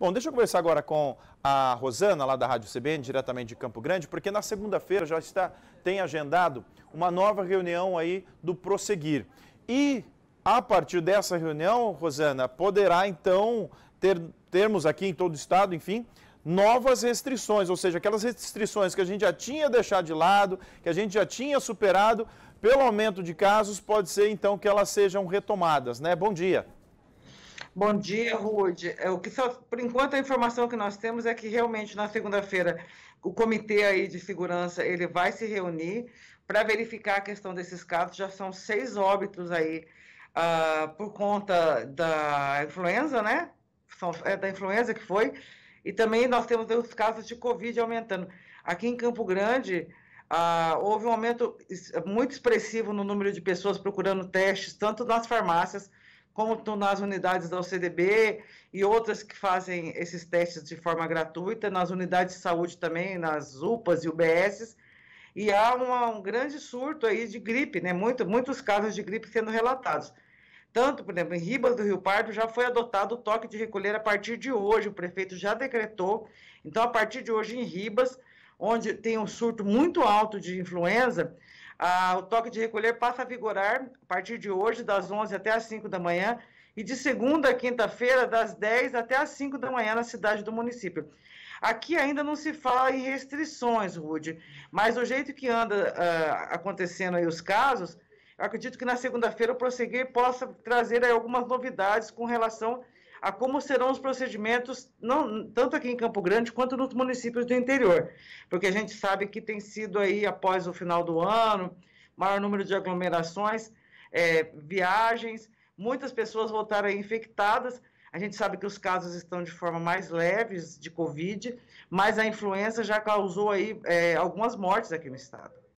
Bom, deixa eu conversar agora com a Rosana, lá da Rádio CBN, diretamente de Campo Grande, porque na segunda-feira já está tem agendado uma nova reunião aí do Prosseguir. E a partir dessa reunião, Rosana, poderá então ter, termos aqui em todo o estado, enfim, novas restrições, ou seja, aquelas restrições que a gente já tinha deixado de lado, que a gente já tinha superado, pelo aumento de casos, pode ser então que elas sejam retomadas, né? Bom dia. Bom dia, Rude. É, o que só, por enquanto a informação que nós temos é que realmente na segunda-feira o comitê aí de segurança ele vai se reunir para verificar a questão desses casos. Já são seis óbitos aí uh, por conta da influenza, né? São, é da influenza que foi. E também nós temos os casos de Covid aumentando. Aqui em Campo Grande, ah, houve um aumento muito expressivo no número de pessoas procurando testes, tanto nas farmácias compram nas unidades da OCDB e outras que fazem esses testes de forma gratuita, nas unidades de saúde também, nas UPAs e UBSs, e há uma, um grande surto aí de gripe, né? Muito, muitos casos de gripe sendo relatados. Tanto, por exemplo, em Ribas do Rio Pardo já foi adotado o toque de recolher a partir de hoje, o prefeito já decretou. Então, a partir de hoje, em Ribas, onde tem um surto muito alto de influenza, ah, o toque de recolher passa a vigorar a partir de hoje, das 11 até as 5 da manhã, e de segunda a quinta-feira, das 10 até as 5 da manhã, na cidade do município. Aqui ainda não se fala em restrições, Rude, mas o jeito que anda ah, acontecendo aí os casos, eu acredito que na segunda-feira o prosseguir possa trazer algumas novidades com relação a a como serão os procedimentos, não, tanto aqui em Campo Grande quanto nos municípios do interior, porque a gente sabe que tem sido aí, após o final do ano, maior número de aglomerações, é, viagens, muitas pessoas voltaram infectadas. A gente sabe que os casos estão de forma mais leves de Covid, mas a influenza já causou aí é, algumas mortes aqui no estado.